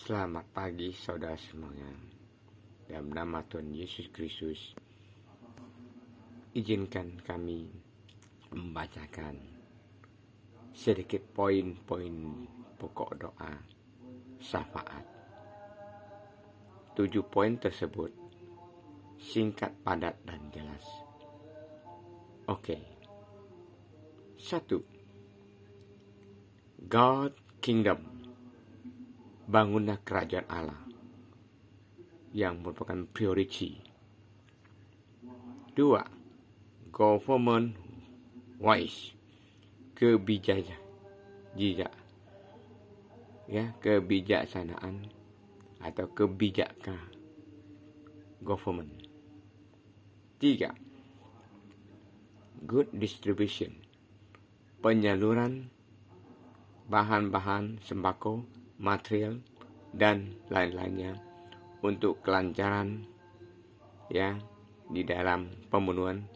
Selamat pagi saudara semuanya. Dalam nama Tuhan Yesus Kristus, izinkan kami membacakan sedikit poin-poin pokok doa syafaat. Tujuh poin tersebut singkat, padat, dan jelas. Oke. Okay. Satu. God Kingdom bangunlah kerajaan Allah yang merupakan priority. Dua, government wise kebijakan ya kebijaksanaan atau kebijakan government. Tiga, good distribution penyaluran bahan-bahan sembako material dan lain-lainnya untuk kelancaran ya di dalam pemenuhan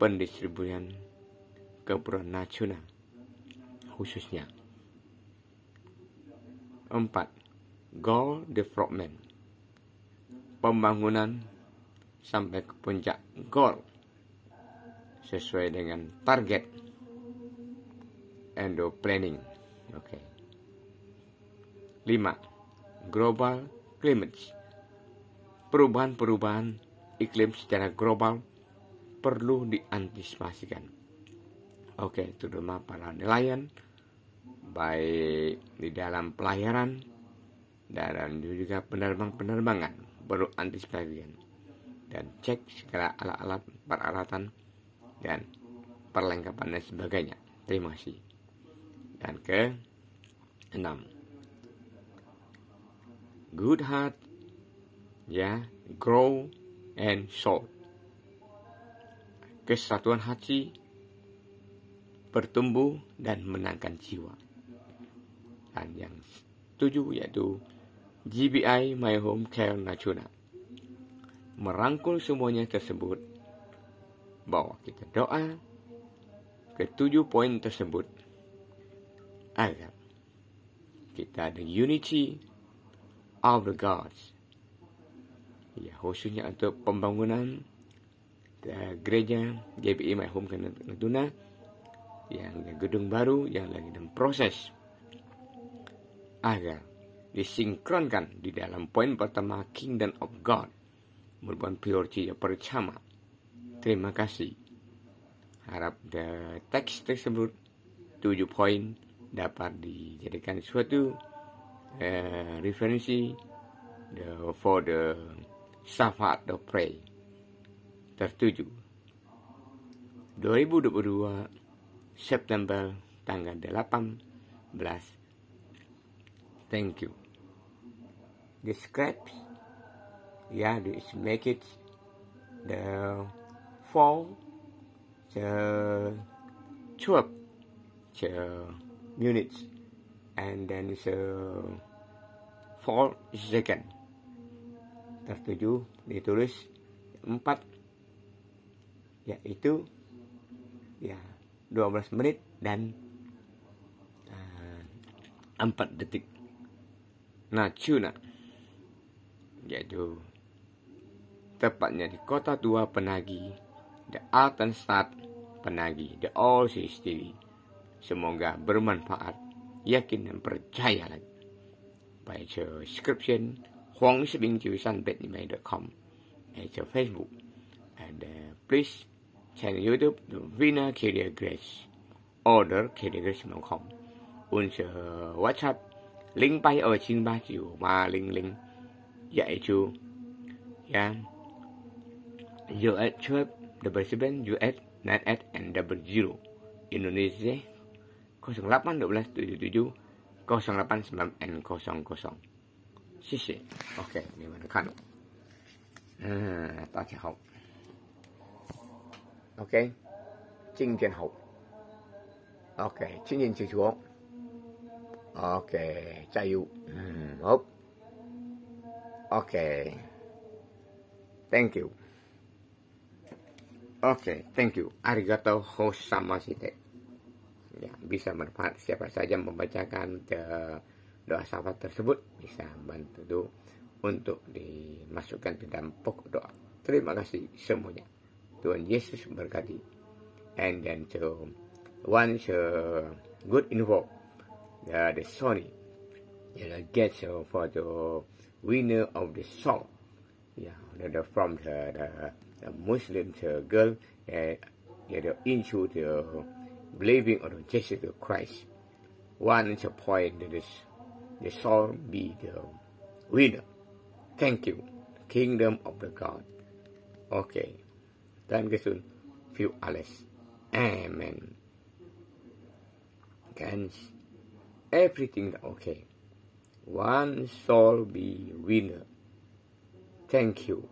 pendistribusian keperluan nasional khususnya. 4. Goal Development Pembangunan sampai ke puncak goal sesuai dengan target endo planning. Oke. Okay. 5 global climate. Perubahan-perubahan iklim secara global perlu diantisipasikan. Oke, terutama para nelayan, baik di dalam pelayaran dan juga penerbang-penerbangan perlu antisipasikan dan cek segala alat-alat peralatan dan perlengkapan dan sebagainya. Terima kasih. Dan ke enam good heart, ya, grow and soul. Kesatuan hati bertumbuh dan menangkan jiwa. Dan yang tujuh yaitu GBI My Home Care Nasional. Merangkul semuanya tersebut bahwa kita doa ke tujuh poin tersebut agar kita ada unity of the Gods. Ya, khususnya untuk pembangunan eh, gereja JPI e My Home Natuna yang gedung baru yang lagi dalam proses agar disinkronkan di dalam poin pertama Kingdom of God merupakan priority yang pertama. Terima kasih. Harap the teks tersebut tujuh poin dapat dijadikan suatu referensi the, for the Safat the Pray tertuju 2022 September tanggal 18 Thank you The script yeah this make it the fall the 12 the units and then is a four second tertuju ditulis empat yaitu ya 12 ya, menit dan uh, detik nah cuna yaitu tepatnya di kota tua penagi the Altenstadt penagi the all city semoga bermanfaat yakin dan percaya lagi. Baca description Huang Sibing Jusan Betnimai.com Baca Facebook and uh, please channel YouTube the Vina Career Grace order careergrace.com unsur WhatsApp link bay ở trên ba chiều mà link link dạy chú yeah US 12 the president US 98 and double zero Indonesia 08 12 77 08 dan 00 sisi oke okay, dimenangkan à, ta sẽ học ok chinh tiền học ok chinh tiền chỉ xuống ok chạy yêu hop ok thank you ok thank you arigato hosamashite ya bisa manfaat siapa saja membacakan doa sahabat tersebut bisa membantu untuk dimasukkan ke dalam pokok doa. Terima kasih semuanya. Tuhan Yesus berkati. And then so once uh, good info uh, the Sony you know, get so for the winner of the song yeah ya, the, from the, the, the Muslim girl eh, uh, get uh, into the believing on Jesus Christ. One is appointed point that is the soul be the winner. Thank you. Kingdom of the God. Okay. Thank you soon. Few others. Amen. Guns. Everything okay. One soul be winner. Thank you.